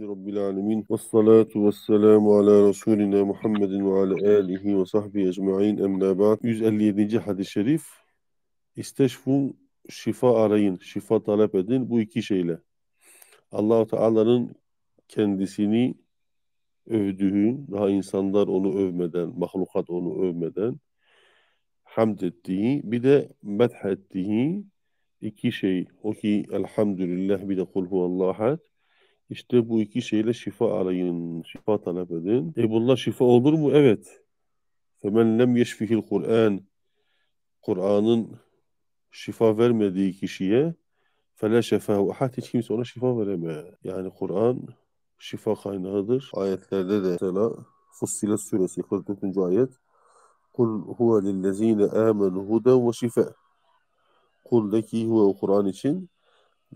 Elhamdülillahi Rabbil Alemin. Ve salatu ve selamu ala Resulina Muhammedin ve ala alihi ve sahbihi ecma'in emna ba'd. 157. hadis-i şerif. İsteşfun şifa arayın, şifa talep edin bu iki şeyle. Allahu Teala'nın kendisini övdüğü, daha insanlar onu övmeden, mahlukat onu övmeden hamd ettiği, bir de medh ettiği iki şey. O ki elhamdülillah bir de kul huvallahat işte bu iki şeyle şifa arayın, şifa talep edin. E bunlar şifa olur mu? Evet. Femen lem yeşfihil Kur'an. Kur'an'ın şifa vermediği kişiye fele şefahu ahad hiç kimse ona şifa veremez. Yani Kur'an şifa kaynağıdır. Ayetlerde de mesela Fussilet suresi 44. ayet Kul huve lillezine amenu huden ve şifa. Kul de ki huve Kur'an için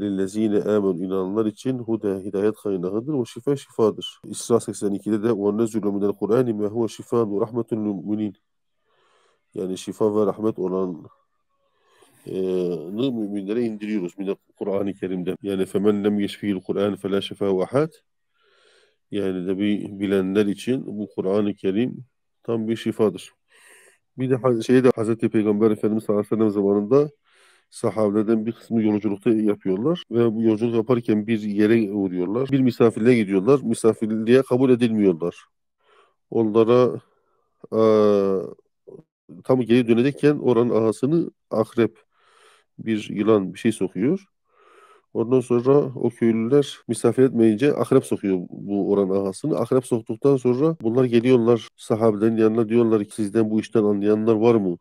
lillezine amenu inananlar için hude hidayet kaynağıdır ve şifa şifadır. İsra 82'de de ve nezülü minel Kur'an ma huve şifan ve rahmetun müminin. Yani şifa ve rahmet olan e, müminlere indiriyoruz minel Kur'an-ı Kerim'den. Yani femen lem yeşfihil Kur'an fela şifa ve Yani de bir bilenler için bu Kur'an-ı Kerim tam bir şifadır. Bir de şeyde Hazreti Peygamber Efendimiz sallallahu aleyhi ve sellem zamanında sahabelerden bir kısmı yolculukta yapıyorlar ve bu yolculuk yaparken bir yere uğruyorlar. Bir misafirliğe gidiyorlar. Misafirliğe kabul edilmiyorlar. Onlara e, tam geri dönecekken oranın ağasını akrep bir yılan bir şey sokuyor. Ondan sonra o köylüler misafir etmeyince akrep sokuyor bu oran ağasını. Akrep soktuktan sonra bunlar geliyorlar sahabelerin yanına diyorlar ki sizden bu işten anlayanlar var mı?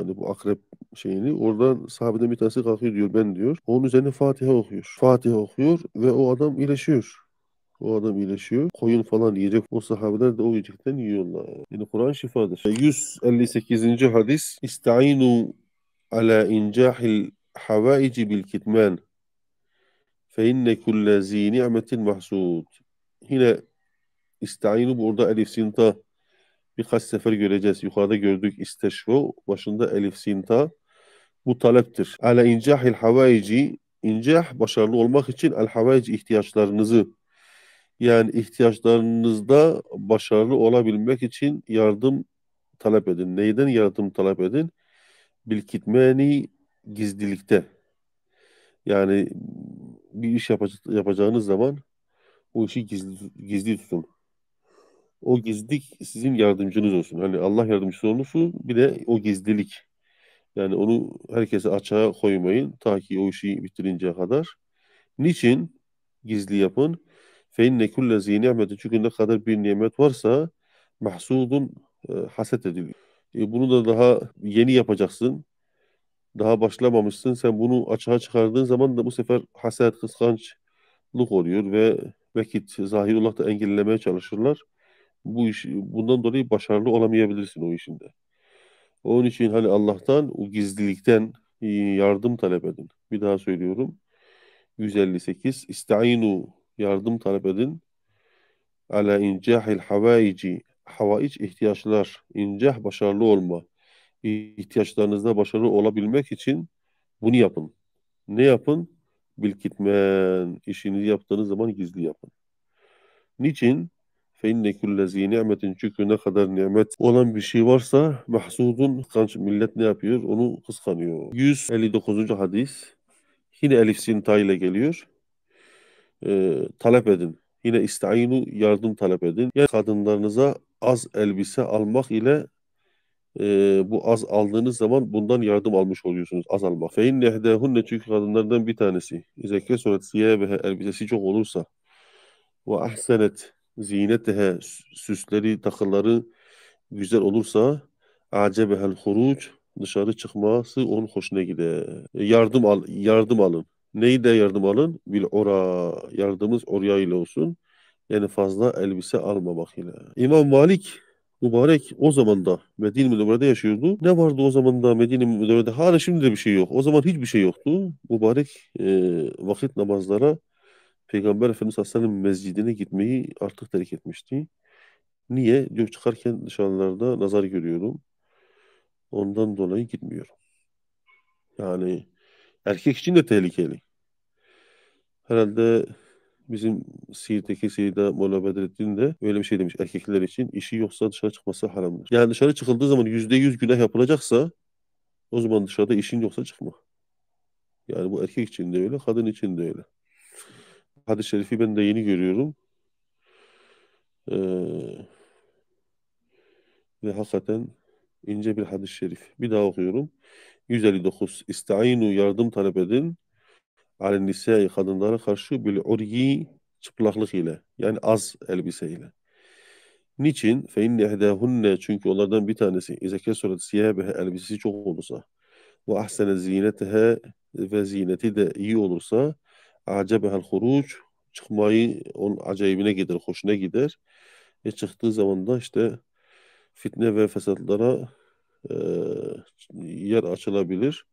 Hani bu akrep şeyini. Oradan sahabeden bir tanesi kalkıyor diyor ben diyor. Onun üzerine Fatiha okuyor. Fatiha okuyor ve o adam iyileşiyor. O adam iyileşiyor. Koyun falan yiyecek. O sahabeler de o yiyecekten yiyorlar. Yani Kur'an şifadır. 158. hadis. İsta'inu ala incahil havaici bil kitman. Fe inne kulle zi ni'metin mahsud. Yine ista'inu burada elif sinta birkaç sefer göreceğiz. Yukarıda gördük isteşvo, başında elif sinta. Bu taleptir. Ala incahil havaici, incah başarılı olmak için el havaici ihtiyaçlarınızı yani ihtiyaçlarınızda başarılı olabilmek için yardım talep edin. Neyden yardım talep edin? Bilkitmeni gizlilikte. Yani bir iş yapacağınız zaman bu işi gizli, gizli tutun o gizlilik sizin yardımcınız olsun. Hani Allah yardımcısı olursun bir de o gizlilik. Yani onu herkese açığa koymayın ta ki o işi bitirinceye kadar. Niçin gizli yapın? Fe inne kulle zi nimetin çünkü ne kadar bir nimet varsa mahsudun e, haset ediliyor. E, bunu da daha yeni yapacaksın. Daha başlamamışsın. Sen bunu açığa çıkardığın zaman da bu sefer haset, kıskançlık oluyor ve vakit zahirullah da engellemeye çalışırlar bu iş bundan dolayı başarılı olamayabilirsin o işinde. Onun için hani Allah'tan o gizlilikten e, yardım talep edin. Bir daha söylüyorum. 158 İstainu yardım talep edin. Ala incahil havaici havaic ihtiyaçlar. incah başarılı olma. İhtiyaçlarınızda başarılı olabilmek için bunu yapın. Ne yapın? Bilkitmen. işini yaptığınız zaman gizli yapın. Niçin? fe inne kullezi nimetin çünkü ne kadar nimet olan bir şey varsa mahsudun kıskanç millet ne yapıyor? Onu kıskanıyor. 159. hadis yine elif sinta ile geliyor. Ee, talep edin. Yine istainu yardım talep edin. Yani kadınlarınıza az elbise almak ile e, bu az aldığınız zaman bundan yardım almış oluyorsunuz. Az almak. Fe inne ehdehunne çünkü kadınlardan bir tanesi. İzekke suret siye ve elbisesi çok olursa ve ahsenet de, süsleri, takıları güzel olursa acebehel huruc dışarı çıkması onun hoşuna gider. E, yardım al, yardım alın. Neyi de yardım alın? Bil ora. Yardımımız oraya ile olsun. Yani fazla elbise almamak ile. İmam Malik mübarek o zaman da Medine Münevvere'de yaşıyordu. Ne vardı o zaman da Medine Münevvere'de? Hala şimdi de bir şey yok. O zaman hiçbir şey yoktu. Mübarek e, vakit namazlara Peygamber Efendimiz Aleyhisselam mescidine gitmeyi artık terk etmişti. Niye? Diyor çıkarken dışarılarda nazar görüyorum. Ondan dolayı gitmiyorum. Yani erkek için de tehlikeli. Herhalde bizim Siirt'teki Seyda Mola Bedrettin de öyle bir şey demiş. Erkekler için işi yoksa dışarı çıkması haramdır. Yani dışarı çıkıldığı zaman yüzde yüz günah yapılacaksa o zaman dışarıda işin yoksa çıkma. Yani bu erkek için de öyle, kadın için de öyle hadis şerifi ben de yeni görüyorum. Ee, ve hakikaten ince bir hadis-i şerif. Bir daha okuyorum. 159. İstainu yardım talep edin. Alen nisai kadınlara karşı bil uryi çıplaklık ile. Yani az elbise ile. Niçin? Fe inne ehdehunne çünkü onlardan bir tanesi izeke suret siyabehe elbisesi çok olursa ve ahsene zinetehe ve zineti de iyi olursa acebehel huruç çıkmayı onun acayibine gider, hoşuna gider. E çıktığı zaman da işte fitne ve fesatlara e, yer açılabilir.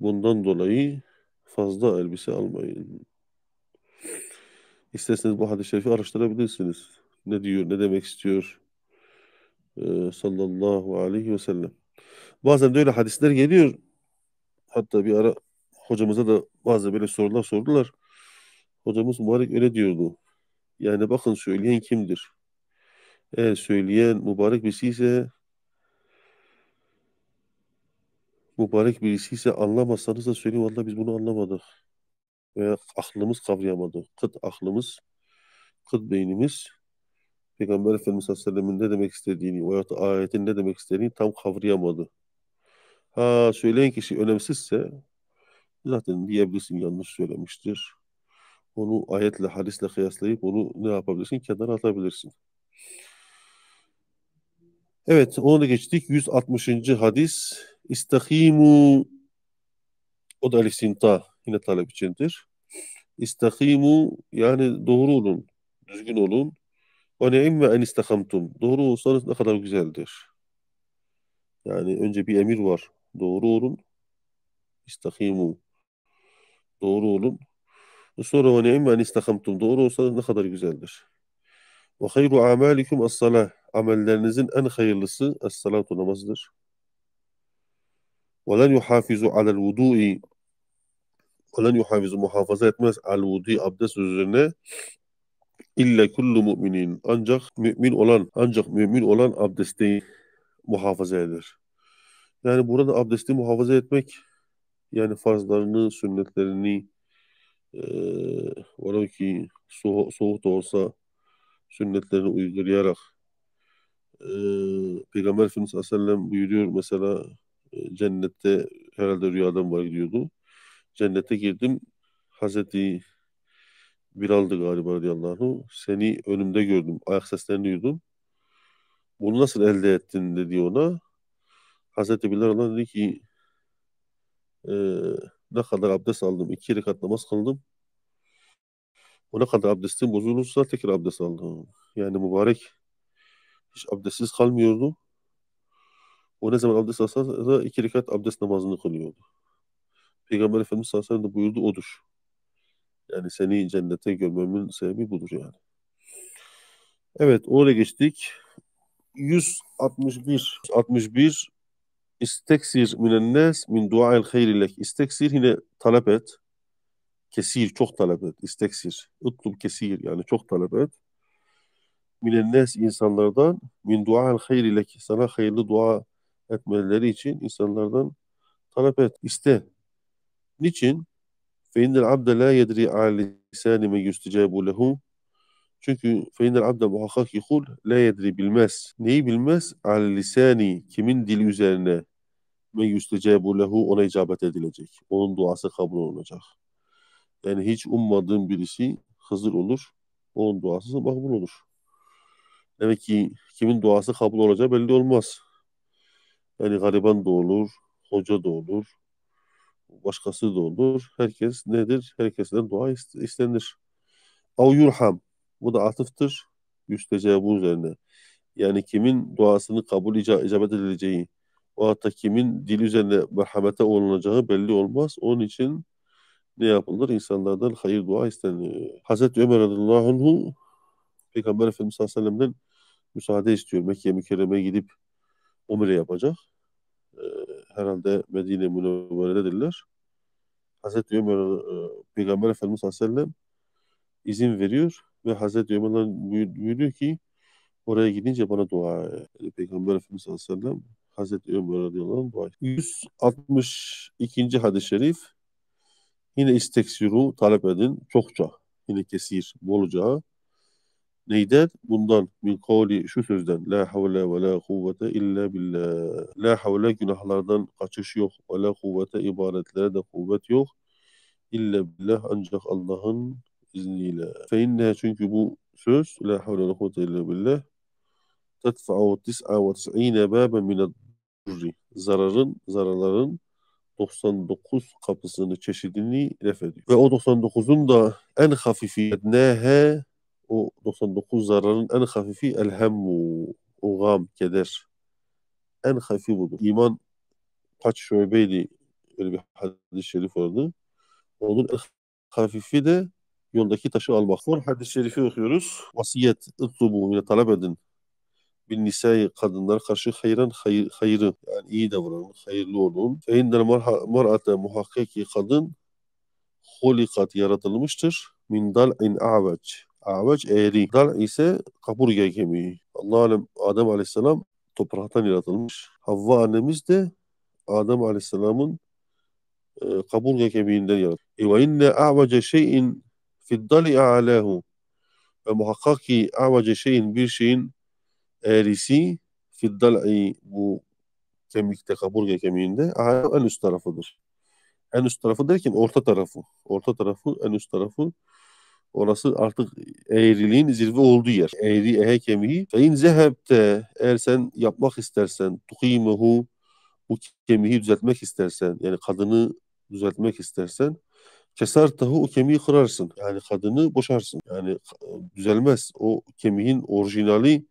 Bundan dolayı fazla elbise almayın. İsterseniz bu hadis-i şerifi araştırabilirsiniz. Ne diyor, ne demek istiyor e, sallallahu aleyhi ve sellem. Bazen de öyle hadisler geliyor. Hatta bir ara hocamıza da bazı böyle sorular sordular. Hocamız mübarek öyle diyordu. Yani bakın söyleyen kimdir? Eğer söyleyen mübarek birisi ise mübarek birisi ise anlamazsanız da söyleyin valla biz bunu anlamadık. Veya aklımız kavrayamadı. Kıt aklımız, kıt beynimiz Peygamber Efendimiz Aleyhisselam'ın ne demek istediğini veya ayetin ne demek istediğini tam kavrayamadı. Ha söyleyen kişi önemsizse zaten diyebilirsin yanlış söylemiştir. Onu ayetle, hadisle kıyaslayıp onu ne yapabilirsin? Kenara atabilirsin. Evet, onu da geçtik. 160. hadis. İstakimu o da elisinta yine talep içindir. İstakimu yani doğru olun, düzgün olun. Ve ni'imme en istakamtum. Doğru olsanız ne kadar güzeldir. Yani önce bir emir var. Doğru olun. İstakimu. Doğru olun. E, sonra ve ni'men istakamtum. Doğru olsanız ne kadar güzeldir. Ve hayru amalikum as Amellerinizin en hayırlısı es-salatu namazıdır. Ve len yuhafizu alel vudu'i ve len yuhafizu muhafaza etmez al vudu'i abdest üzerine illa kullu mu'minin ancak mümin olan ancak mümin olan abdesti muhafaza eder. Yani burada abdesti muhafaza etmek yani farzlarını, sünnetlerini e, velev ki soğuk, soğuk da olsa sünnetlerini uygulayarak e, Peygamber Efendimiz Aleyhisselam buyuruyor mesela e, cennette herhalde rüyadan var gidiyordu. Cennete girdim. Hazreti Bilal'dı galiba radıyallahu anh. Seni önümde gördüm. Ayak seslerini duydum. Bunu nasıl elde ettin dedi ona. Hazreti Bilal Allah dedi ki ee, ne kadar abdest aldım? İki rekat namaz kıldım. O ne kadar abdestim bozulursa tekrar abdest aldım. Yani mübarek hiç abdestsiz kalmıyordu. O ne zaman abdest alsa da iki rekat abdest namazını kılıyordu. Peygamber Efendimiz sallallahu aleyhi ve sellem de buyurdu odur. Yani seni cennete görmemin sebebi budur yani. Evet oraya geçtik. 161 61 İsteksir minennes min duail hayri lek. İsteksir yine talep et. Kesir, çok talep et. İsteksir. Utlub kesir yani çok talep et. Minennes insanlardan min duail hayri lek. Sana hayırlı dua etmeleri için insanlardan talep et, iste. Niçin? Feinnel abde la yedri ali lisani men yustecabu lehu. Çünkü feinnel abde muhakkak ki kul la yedri bilmez. Neyi bilmez? Al lisani kimin dili üzerine ve yüstecebu lehu ona icabet edilecek. Onun duası kabul olacak. Yani hiç ummadığın birisi hazır olur. Onun duası makbul olur. Demek ki kimin duası kabul olacağı belli olmaz. Yani gariban da olur, hoca da olur, başkası da olur. Herkes nedir? Herkesten dua istenir. Av yurham. Bu da atıftır. Yüstecebu üzerine. Yani kimin duasını kabul icabet edileceği o hatta kimin dil üzerine merhamete olunacağı belli olmaz. Onun için ne yapılır? İnsanlardan hayır dua isteniyor. Hazreti Ömer radıyallahu anhu Peygamber Efendimiz sallallahu aleyhi ve sellem'den müsaade istiyor. Mekke mükerreme gidip umre yapacak. Ee, herhalde Medine münevverededirler. Hazreti Ömer e, Peygamber Efendimiz sallallahu aleyhi ve sellem izin veriyor ve Hazreti Ömer'den buyuruyor ki oraya gidince bana dua et. Yani Peygamber Efendimiz sallallahu aleyhi ve sellem Hazreti Ömer radıyallahu duası. 162. hadis-i şerif yine isteksiru talep edin çokça yine kesir bolca neyden? Bundan min kavli şu sözden la havle ve la kuvvete illa billah. La havle günahlardan kaçış yok ve la kuvvete ibaretlere de kuvvet yok. İlla billah ancak Allah'ın izniyle. Fe inne çünkü bu söz la havle ve la kuvvete illa billah تدفع تسعة وتسعين بابا min zararın zararların 99 kapısını çeşidini ref ediyor. Ve o 99'un da en hafifi nehe o 99 zararın en hafifi elhemmu o gam keder. En hafifi budur. İman kaç şöbeydi öyle bir hadis-i şerif vardı. Onun en hafifi de yoldaki taşı almak. Son hadis-i şerifi okuyoruz. Vasiyet, ıtlubu, talep edin bin nisai kadınlar karşı hayran hayır, hayırı yani iyi davranın, hayırlı olun. Fe innel mar'ate muhakkak ki kadın hulikat yaratılmıştır. Min dal'in a'vac. A'vac eğri. Dal ise kaburga kemiği. Allah alem Adem aleyhisselam topraktan yaratılmış. Havva annemiz de Adem aleyhisselamın e, kaburga kemiğinden yaratılmış. E, ve inne a'vace şeyin fiddali a'lahu. Ve muhakkak ki a'vace şeyin bir şeyin erisi fiddal'i e, bu kemikte, kaburga kemiğinde ahav en üst tarafıdır. En üst tarafı derken orta tarafı. Orta tarafı, en üst tarafı Orası artık eğriliğin zirve olduğu yer. Eğri ehe kemiği. Fein zehebte eğer sen yapmak istersen tukimehu bu kemiği düzeltmek istersen yani kadını düzeltmek istersen keser tahu o kemiği kırarsın. Yani kadını boşarsın. Yani e, düzelmez. O kemiğin orijinali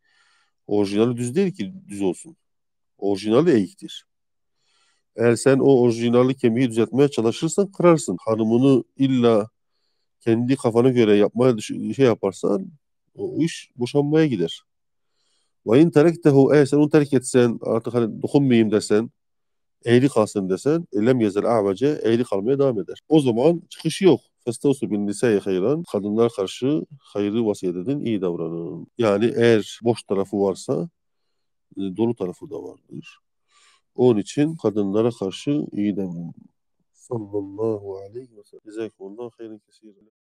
Orijinali düz değil ki düz olsun. Orijinali eğiktir. Eğer sen o orijinali kemiği düzeltmeye çalışırsan kırarsın. Hanımını illa kendi kafana göre yapmaya şey yaparsan o iş boşanmaya gider. Ve in terektehu eğer sen onu terk etsen artık hani dokunmayayım desen eğri kalsın desen elem yezer ağaca eğri kalmaya devam eder. O zaman çıkışı yok. Kasta olsun bin niseye hayran. Kadınlar karşı hayrı vasiyet edin, iyi davranın. Yani eğer boş tarafı varsa e, dolu tarafı da vardır. Onun için kadınlara karşı iyi davranın. Sallallahu aleyhi ve sellem. Cezakumullah hayran kesirin.